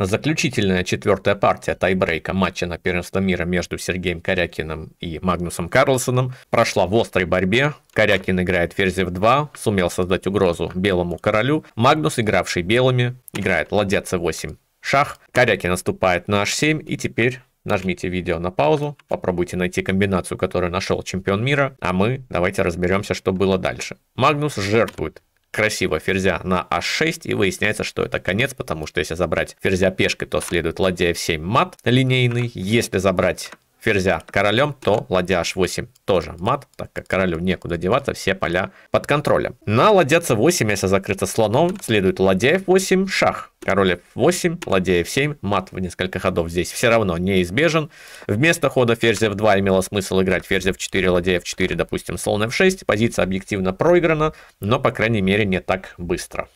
Заключительная четвертая партия тайбрейка матча на первенство мира между Сергеем Корякиным и Магнусом Карлсоном прошла в острой борьбе. Корякин играет ферзи в 2, сумел создать угрозу белому королю. Магнус, игравший белыми, играет ладья c8. Шах. Корякин наступает на h7 и теперь нажмите видео на паузу, попробуйте найти комбинацию, которую нашел чемпион мира, а мы давайте разберемся, что было дальше. Магнус жертвует красиво ферзя на h6, а и выясняется, что это конец, потому что если забрать ферзя пешкой, то следует ладья f7 мат линейный. Если забрать ферзя королем, то ладья h8 тоже мат, так как королю некуда деваться, все поля под контролем. На ладья c8, если закрыто слоном, следует ладья f8, шах. Король f8, ладья f7, мат в несколько ходов здесь все равно неизбежен. Вместо хода ферзя f2 имело смысл играть ферзя f4, ладья f4, допустим, слон f6. Позиция объективно проиграна, но, по крайней мере, не так быстро.